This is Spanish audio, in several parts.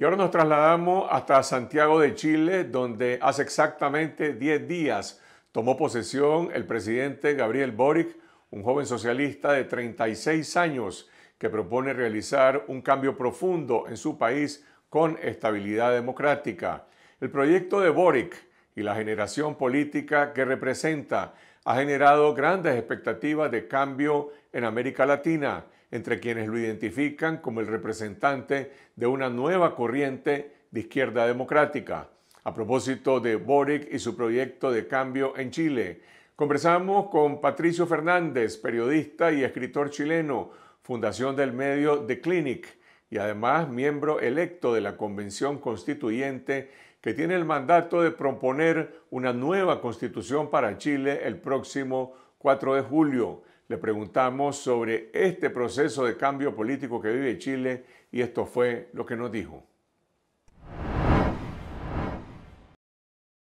Y ahora nos trasladamos hasta Santiago de Chile, donde hace exactamente 10 días tomó posesión el presidente Gabriel Boric, un joven socialista de 36 años que propone realizar un cambio profundo en su país con estabilidad democrática. El proyecto de Boric y la generación política que representa ha generado grandes expectativas de cambio en América Latina entre quienes lo identifican como el representante de una nueva corriente de izquierda democrática. A propósito de Boric y su proyecto de cambio en Chile, conversamos con Patricio Fernández, periodista y escritor chileno, fundación del medio The Clinic y además miembro electo de la Convención Constituyente que tiene el mandato de proponer una nueva constitución para Chile el próximo 4 de julio. Le preguntamos sobre este proceso de cambio político que vive Chile y esto fue lo que nos dijo.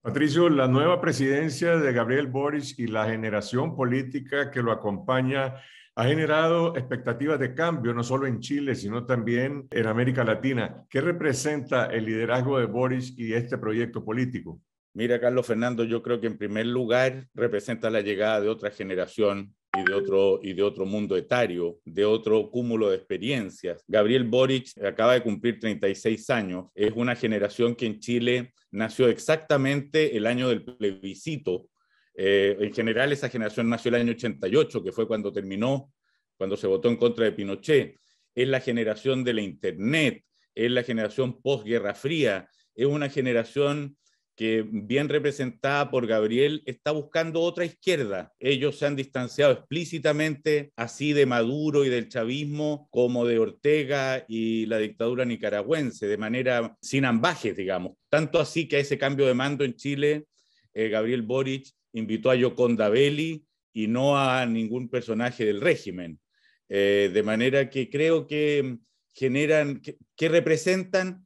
Patricio, la nueva presidencia de Gabriel Boric y la generación política que lo acompaña ha generado expectativas de cambio, no solo en Chile, sino también en América Latina. ¿Qué representa el liderazgo de Boric y este proyecto político? Mira, Carlos Fernando, yo creo que en primer lugar representa la llegada de otra generación y de otro, y de otro mundo etario, de otro cúmulo de experiencias. Gabriel Boric acaba de cumplir 36 años, es una generación que en Chile nació exactamente el año del plebiscito. Eh, en general, esa generación nació el año 88, que fue cuando terminó, cuando se votó en contra de Pinochet. Es la generación de la Internet, es la generación posguerra fría, es una generación que bien representada por Gabriel, está buscando otra izquierda. Ellos se han distanciado explícitamente así de Maduro y del chavismo como de Ortega y la dictadura nicaragüense, de manera sin ambajes, digamos. Tanto así que a ese cambio de mando en Chile, eh, Gabriel Boric invitó a Yoconda Belli y no a ningún personaje del régimen. Eh, de manera que creo que generan, que representan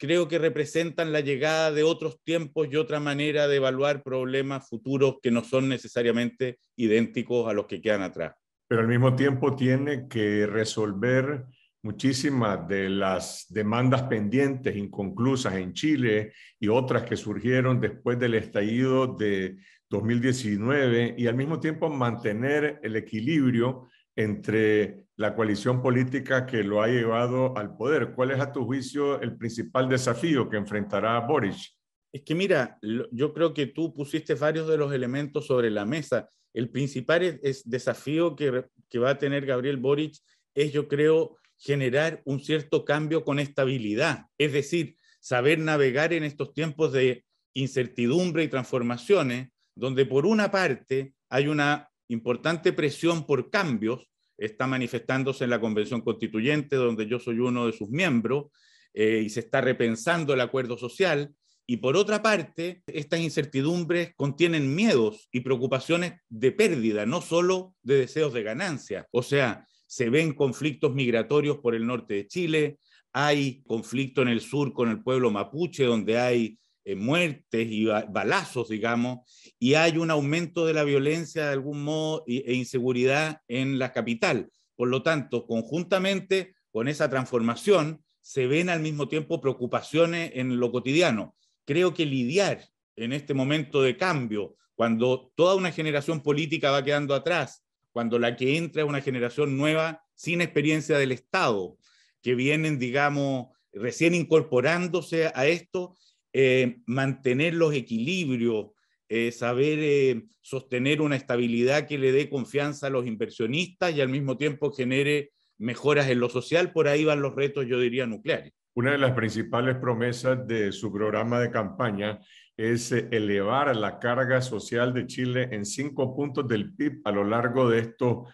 creo que representan la llegada de otros tiempos y otra manera de evaluar problemas futuros que no son necesariamente idénticos a los que quedan atrás. Pero al mismo tiempo tiene que resolver muchísimas de las demandas pendientes, inconclusas en Chile y otras que surgieron después del estallido de 2019 y al mismo tiempo mantener el equilibrio entre la coalición política que lo ha llevado al poder. ¿Cuál es a tu juicio el principal desafío que enfrentará Boric? Es que mira, yo creo que tú pusiste varios de los elementos sobre la mesa. El principal desafío que, que, va a tener Gabriel Boric es, yo creo, generar un cierto cambio con estabilidad, es decir, saber navegar en estos tiempos de incertidumbre y transformaciones, donde por una parte hay una importante presión por cambios, está manifestándose en la Convención Constituyente, donde yo soy uno de sus miembros, eh, y se está repensando el acuerdo social. Y por otra parte, estas incertidumbres contienen miedos y preocupaciones de pérdida, no solo de deseos de ganancia. O sea, se ven conflictos migratorios por el norte de Chile, hay conflicto en el sur con el pueblo mapuche, donde hay eh, muertes y balazos, digamos, y hay un aumento de la violencia de algún modo e inseguridad en la capital. Por lo tanto, conjuntamente con esa transformación, se ven al mismo tiempo preocupaciones en lo cotidiano. Creo que lidiar en este momento de cambio, cuando toda una generación política va quedando atrás, cuando la que entra es una generación nueva sin experiencia del Estado, que vienen, digamos, recién incorporándose a esto, eh, mantener los equilibrios, eh, saber eh, sostener una estabilidad que le dé confianza a los inversionistas y al mismo tiempo genere mejoras en lo social, por ahí van los retos, yo diría, nucleares. Una de las principales promesas de su programa de campaña es elevar la carga social de Chile en cinco puntos del PIB a lo largo de estos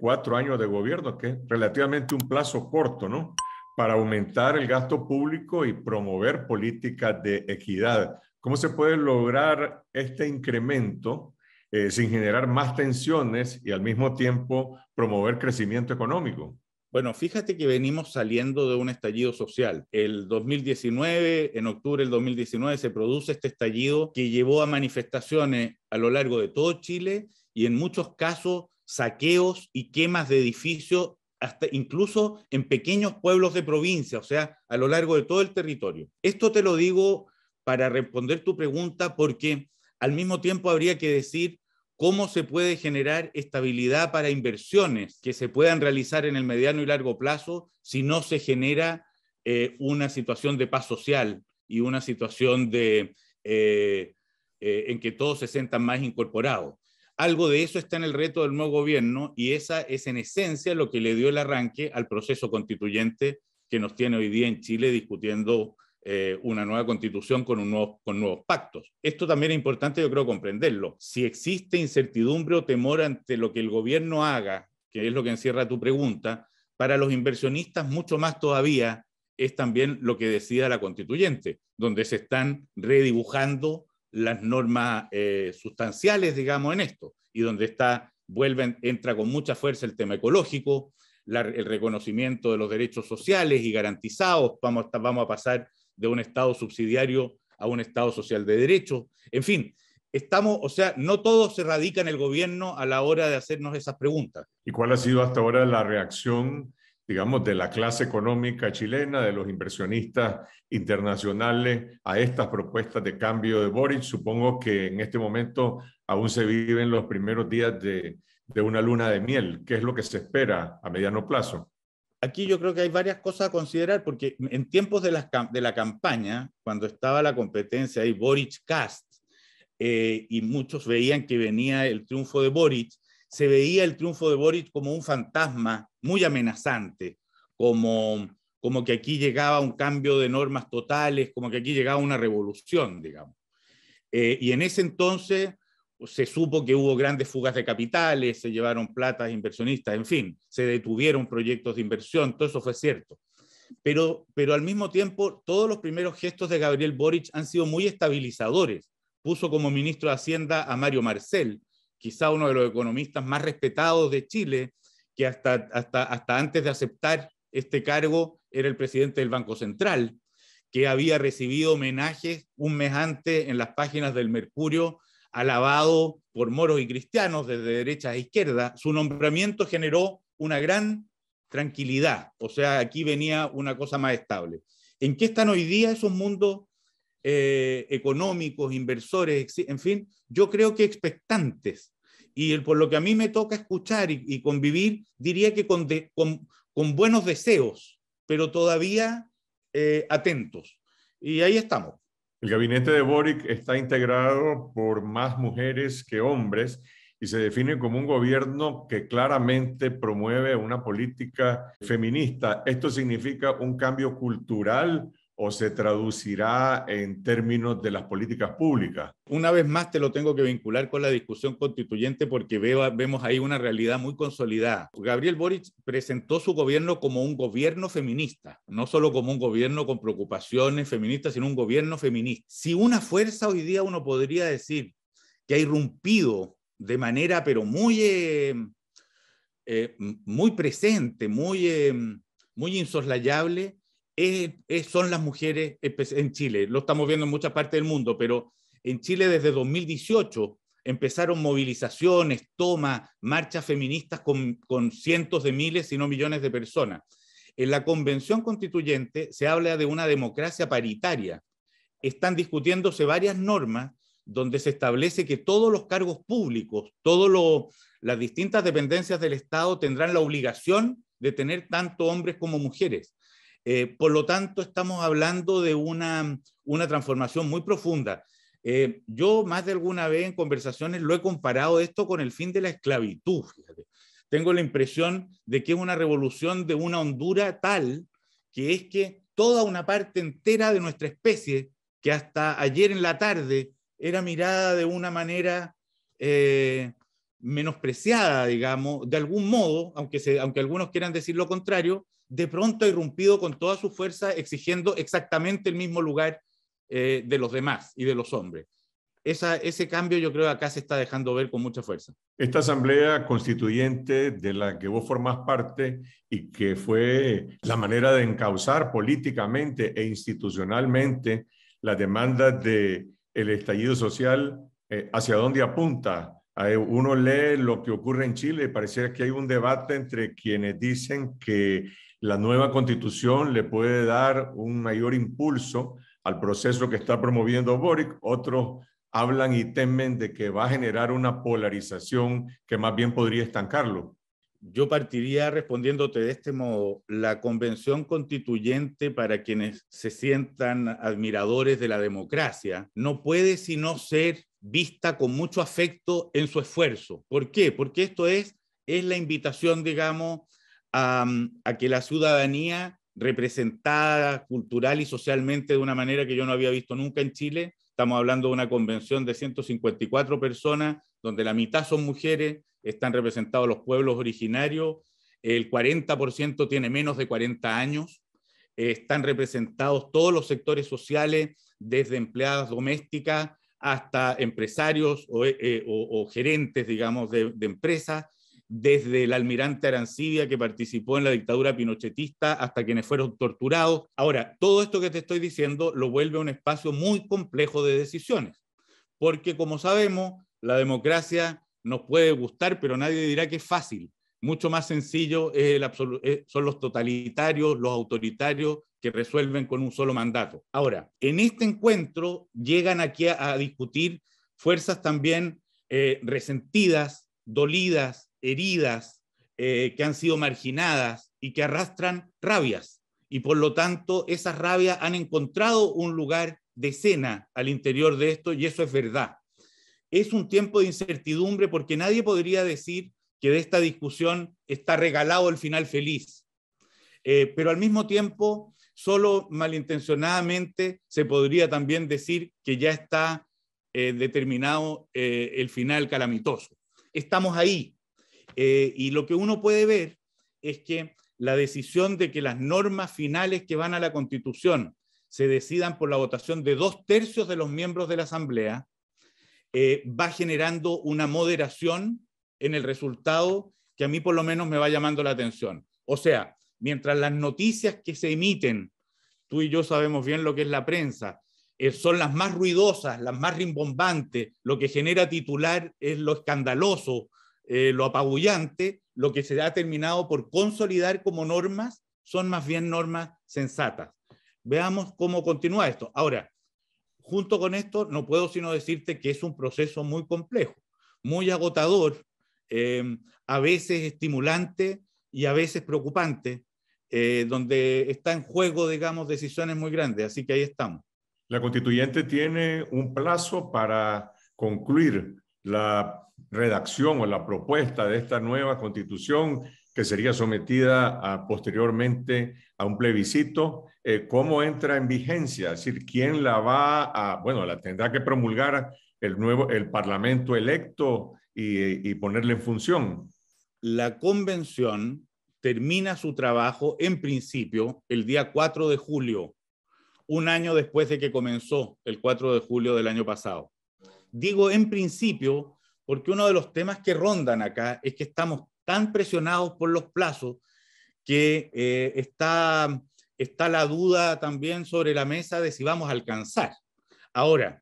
cuatro años de gobierno, que es relativamente un plazo corto, ¿no? para aumentar el gasto público y promover políticas de equidad. ¿Cómo se puede lograr este incremento eh, sin generar más tensiones y al mismo tiempo promover crecimiento económico? Bueno, fíjate que venimos saliendo de un estallido social. El 2019, en octubre del 2019, se produce este estallido que llevó a manifestaciones a lo largo de todo Chile y en muchos casos saqueos y quemas de edificios hasta incluso en pequeños pueblos de provincia, o sea, a lo largo de todo el territorio. Esto te lo digo para responder tu pregunta porque al mismo tiempo habría que decir cómo se puede generar estabilidad para inversiones que se puedan realizar en el mediano y largo plazo si no se genera eh, una situación de paz social y una situación de, eh, eh, en que todos se sientan más incorporados. Algo de eso está en el reto del nuevo gobierno y esa es en esencia lo que le dio el arranque al proceso constituyente que nos tiene hoy día en Chile discutiendo eh, una nueva constitución con, con nuevos pactos. Esto también es importante, yo creo, comprenderlo. Si existe incertidumbre o temor ante lo que el gobierno haga, que es lo que encierra tu pregunta, para los inversionistas mucho más todavía es también lo que decida la constituyente, donde se están redibujando las normas eh, sustanciales, digamos, en esto, y donde está, vuelven, entra con mucha fuerza el tema ecológico, el reconocimiento de los derechos sociales y garantizados, vamos, vamos a pasar de un Estado subsidiario a un Estado social de derecho, en fin, estamos, o sea, no todo se radica en el gobierno a la hora de hacernos esas preguntas. ¿Y cuál ha sido hasta ahora la reacción digamos, de la clase económica chilena, de los inversionistas internacionales a estas propuestas de cambio de Boric. Supongo que en este momento aún se viven los primeros días de, una luna de miel. ¿Qué es lo que se espera a mediano plazo? Aquí yo creo que hay varias cosas a considerar, porque en tiempos de la, campaña, cuando estaba la competencia y Boric-Cast, eh, y muchos veían que venía el triunfo de Boric, se veía el triunfo de Boric como un fantasma muy amenazante, como, como que aquí llegaba un cambio de normas totales, como que aquí llegaba una revolución, digamos. Eh, y en ese entonces se supo que hubo grandes fugas de capitales, se llevaron platas inversionistas, en fin, se detuvieron proyectos de inversión, todo eso fue cierto. Pero, pero al mismo tiempo, todos los primeros gestos de Gabriel Boric han sido muy estabilizadores. Puso como ministro de Hacienda a Mario Marcel, quizá uno de los economistas más respetados de Chile, que hasta, antes de aceptar este cargo era el presidente del Banco Central, que había recibido homenajes un mes antes en las páginas del Mercurio, alabado por moros y cristianos desde derecha a izquierda. Su nombramiento generó una gran tranquilidad, o sea, aquí venía una cosa más estable. ¿En qué están hoy día esos mundos eh, económicos, inversores, en fin, yo creo que expectantes. Y el, por lo que a mí me toca escuchar y, convivir, diría que con, con, buenos deseos, pero todavía eh, atentos. Y ahí estamos. El gabinete de Boric está integrado por más mujeres que hombres y se define como un gobierno que claramente promueve una política feminista. ¿Esto significa un cambio cultural o se traducirá en términos de las políticas públicas? Una vez más te lo tengo que vincular con la discusión constituyente porque vemos ahí una realidad muy consolidada. Gabriel Boric presentó su gobierno como un gobierno feminista, no solo como un gobierno con preocupaciones feministas, sino un gobierno feminista. Si una fuerza hoy día uno podría decir que ha irrumpido de manera pero muy, eh, eh, muy presente, muy, eh, muy insoslayable, es, eh, eh, son las mujeres en Chile. Lo estamos viendo en muchas partes del mundo, pero en Chile desde 2018 empezaron movilizaciones, tomas, marchas feministas con, con cientos de miles, si no millones de personas. En la convención constituyente se habla de una democracia paritaria. Están discutiéndose varias normas donde se establece que todos los cargos públicos, todas las distintas dependencias del Estado tendrán la obligación de tener tanto hombres como mujeres. Eh, por lo tanto, estamos hablando de una, transformación muy profunda. Eh, yo más de alguna vez en conversaciones lo he comparado esto con el fin de la esclavitud, Tengo la impresión de que es una revolución de una hondura tal que es que toda una parte entera de nuestra especie, que hasta ayer en la tarde era mirada de una manera eh, menospreciada, digamos, de algún modo, aunque, aunque algunos quieran decir lo contrario, de pronto ha irrumpido con toda su fuerza exigiendo exactamente el mismo lugar eh, de los demás y de los hombres. Esa, ese cambio yo creo que acá se está dejando ver con mucha fuerza. Esta asamblea constituyente de la que vos formás parte y que fue la manera de encauzar políticamente e institucionalmente las demandas del el estallido social, eh, ¿hacia dónde apunta? Eh, uno lee lo que ocurre en Chile y pareciera que hay un debate entre quienes dicen que la nueva constitución le puede dar un mayor impulso al proceso que está promoviendo Boric. Otros hablan y temen de que va a generar una polarización que más bien podría estancarlo. Yo partiría respondiéndote de este modo. La convención constituyente para quienes se sientan admiradores de la democracia no puede sino ser vista con mucho afecto en su esfuerzo. ¿Por qué? Porque esto es, es la invitación, digamos, a, que la ciudadanía representada cultural y socialmente de una manera que yo no había visto nunca en Chile. Estamos hablando de una convención de 154 personas, donde la mitad son mujeres, están representados los pueblos originarios, el 40% tiene menos de 40 años, están representados todos los sectores sociales, desde empleadas domésticas hasta empresarios o, eh, eh, gerentes, digamos, de empresas desde el almirante Arancibia que participó en la dictadura pinochetista hasta quienes fueron torturados. Ahora, todo esto que te estoy diciendo lo vuelve un espacio muy complejo de decisiones, porque como sabemos, la democracia nos puede gustar, pero nadie dirá que es fácil. Mucho más sencillo son los totalitarios, los autoritarios que resuelven con un solo mandato. Ahora, en este encuentro llegan aquí a, discutir fuerzas también eh, resentidas, dolidas, heridas, eh, que han sido marginadas y que arrastran rabias. Y por lo tanto, esas rabias han encontrado un lugar de escena al interior de esto y eso es verdad. Es un tiempo de incertidumbre porque nadie podría decir que de esta discusión está regalado el final feliz. Eh, pero al mismo tiempo, solo malintencionadamente se podría también decir que ya está eh, determinado el final calamitoso. Estamos ahí, eh, y lo que uno puede ver es que la decisión de que las normas finales que van a la Constitución se decidan por la votación de dos tercios de los miembros de la Asamblea, eh, va generando una moderación en el resultado que a mí por lo menos me va llamando la atención. O sea, mientras las noticias que se emiten, tú y yo sabemos bien lo que es la prensa, eh, son las más ruidosas, las más rimbombantes, lo que genera titular es lo escandaloso, eh, lo apabullante, lo que se ha terminado por consolidar como normas son más bien normas sensatas. Veamos cómo continúa esto. Ahora, junto con esto, no puedo sino decirte que es un proceso muy complejo, muy agotador, eh, a veces estimulante y a veces preocupante, eh, donde está en juego, digamos, decisiones muy grandes. Así que ahí estamos. La constituyente tiene un plazo para concluir la redacción o la propuesta de esta nueva constitución que sería sometida a, posteriormente a un plebiscito, eh, ¿cómo entra en vigencia? Es decir, ¿quién la va a, bueno, la tendrá que promulgar el nuevo, el Parlamento electo y, y ponerla en función? La convención termina su trabajo en principio el día 4 de julio, un año después de que comenzó el 4 de julio del año pasado. Digo en principio porque uno de los temas que rondan acá es que estamos tan presionados por los plazos que eh, está, está la duda también sobre la mesa de si vamos a alcanzar. Ahora,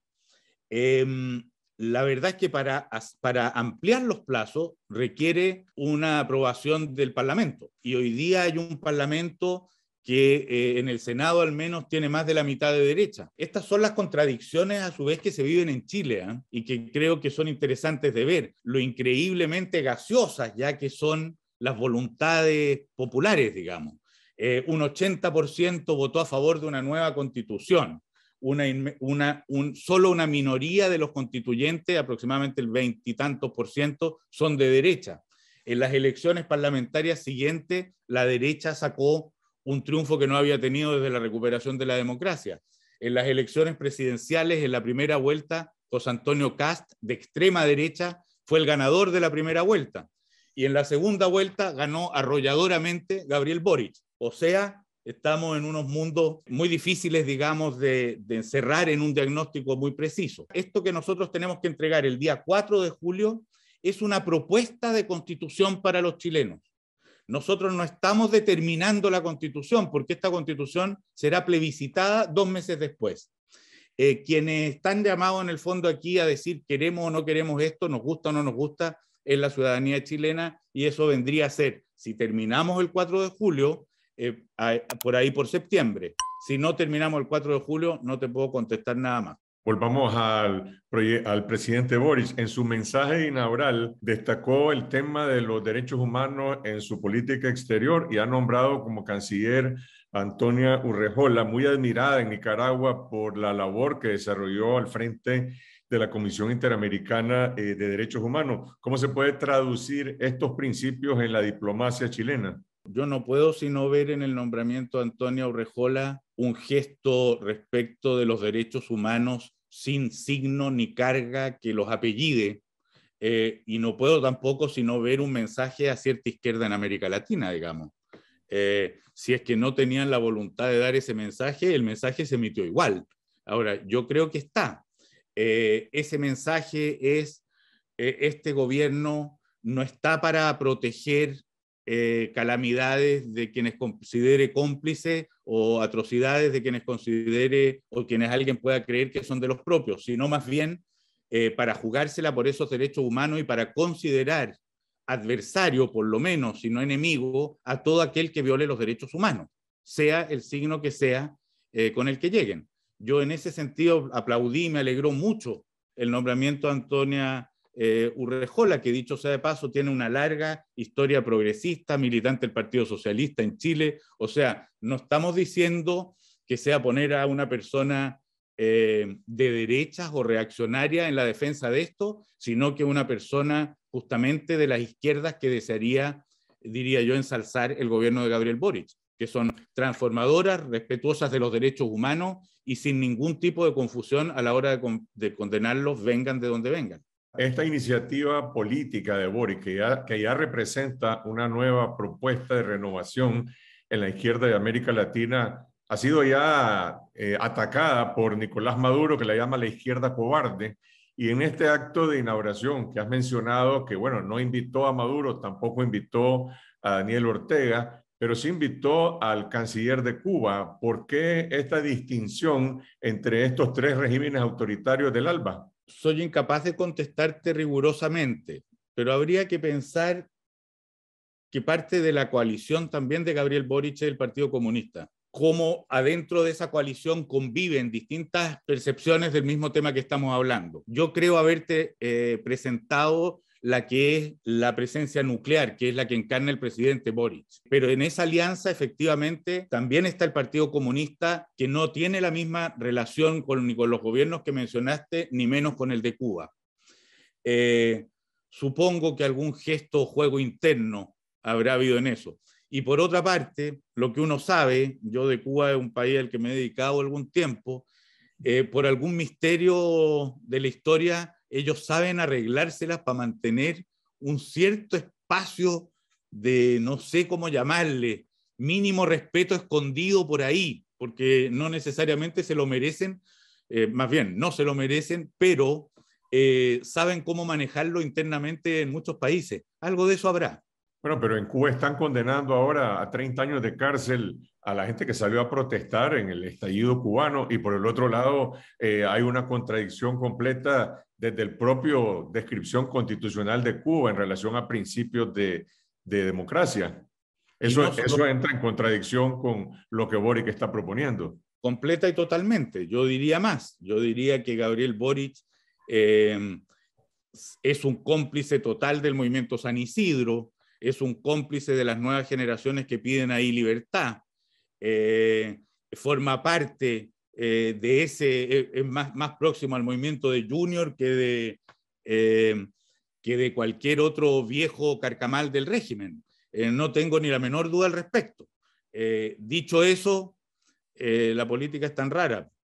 em, la verdad es que para, para ampliar los plazos requiere una aprobación del Parlamento y hoy día hay un Parlamento que eh, en el Senado al menos tiene más de la mitad de derecha. Estas son las contradicciones a su vez que se viven en Chile ¿ah? y que creo que son interesantes de ver, lo increíblemente gaseosas ya que son las voluntades populares, digamos. Eh, un 80% votó a favor de una nueva constitución, una, solo una minoría de los constituyentes, aproximadamente el veintitantos por ciento, son de derecha. En las elecciones parlamentarias siguientes, la derecha sacó un triunfo que no había tenido desde la recuperación de la democracia. En las elecciones presidenciales, en la primera vuelta, José Antonio Cast, de extrema derecha, fue el ganador de la primera vuelta. Y en la segunda vuelta ganó arrolladoramente Gabriel Boric. O sea, estamos en unos mundos muy difíciles, digamos, de, de, encerrar en un diagnóstico muy preciso. Esto que nosotros tenemos que entregar el día 4 de julio es una propuesta de constitución para los chilenos. Nosotros no estamos determinando la constitución porque esta constitución será plebiscitada dos meses después. Eh, quienes están llamados en el fondo aquí a decir queremos o no queremos esto, nos gusta o no nos gusta, es la ciudadanía chilena y eso vendría a ser, si terminamos el 4 de julio, eh, por ahí por septiembre. Si no terminamos el 4 de julio, no te puedo contestar nada más. Volvamos al, presidente Boris. En su mensaje inaugural destacó el tema de los derechos humanos en su política exterior y ha nombrado como canciller Antonia Urrejola, muy admirada en Nicaragua por la labor que desarrolló al frente de la Comisión Interamericana eh, de Derechos Humanos. ¿Cómo se puede traducir estos principios en la diplomacia chilena? Yo no puedo sino ver en el nombramiento de Antonia Urrejola un gesto respecto de los derechos humanos sin signo ni carga que los apellide. Eh, y no puedo tampoco sino ver un mensaje a cierta izquierda en América Latina, digamos. Eh, si es que no tenían la voluntad de dar ese mensaje, el mensaje se emitió igual. Ahora, yo creo que está. Eh, ese mensaje es, este gobierno no está para proteger eh, calamidades de quienes considere cómplices o atrocidades de quienes considere o quienes alguien pueda creer que son de los propios, sino más bien eh, para jugársela por esos derechos humanos y para considerar adversario, por lo menos, si no enemigo, a todo aquel que viole los derechos humanos, sea el signo que sea eh, con el que lleguen. Yo en ese sentido aplaudí, y me alegró mucho el nombramiento de Antonia eh, Urrejola, que dicho sea de paso, tiene una larga historia progresista, militante del Partido Socialista en Chile. O sea, no estamos diciendo que sea poner a una persona eh, de derechas o reaccionaria en la defensa de esto, sino que una persona justamente de las izquierdas que desearía, diría yo, ensalzar el gobierno de Gabriel Boric, que son transformadoras, respetuosas de los derechos humanos y sin ningún tipo de confusión a la hora de condenarlos, vengan de donde vengan esta iniciativa política de Boris, que ya, representa una nueva propuesta de renovación en la izquierda de América Latina, ha sido ya eh, atacada por Nicolás Maduro, que la llama la izquierda cobarde. Y en este acto de inauguración que has mencionado, que bueno, no invitó a Maduro, tampoco invitó a Daniel Ortega, pero sí invitó al canciller de Cuba. ¿Por qué esta distinción entre estos tres regímenes autoritarios del ALBA? soy incapaz de contestarte rigurosamente, pero habría que pensar que parte de la coalición también de Gabriel Boric del Partido Comunista, cómo adentro de esa coalición conviven distintas percepciones del mismo tema que estamos hablando. Yo creo haberte eh, presentado la que es la presencia nuclear, que es la que encarna el presidente Boris Pero en esa alianza, efectivamente, también está el Partido Comunista, que no tiene la misma relación con, ni con los gobiernos que mencionaste, ni menos con el de Cuba. Eh, supongo que algún gesto o juego interno habrá habido en eso. Y por otra parte, lo que uno sabe, yo de Cuba es un país al que me he dedicado algún tiempo, eh, por algún misterio de la historia, ellos saben arreglárselas para mantener un cierto espacio de, no sé cómo llamarle, mínimo respeto escondido por ahí, porque no necesariamente se lo merecen, eh, más bien, no se lo merecen, pero eh, saben cómo manejarlo internamente en muchos países. Algo de eso habrá. Bueno, pero en Cuba están condenando ahora a 30 años de cárcel a la gente que salió a protestar en el estallido cubano y por el otro lado eh, hay una contradicción completa desde el propio descripción constitucional de Cuba en relación a principios de, democracia. Eso, eso entra en contradicción con lo que Boric está proponiendo. Completa y totalmente. Yo diría más. Yo diría que Gabriel Boric eh, es un cómplice total del movimiento San Isidro, es un cómplice de las nuevas generaciones que piden ahí libertad, eh, forma parte eh, de ese, eh, es más, más, próximo al movimiento de Junior que de, que de cualquier otro viejo carcamal del régimen. no tengo ni la menor duda al respecto. dicho eso, la política es tan rara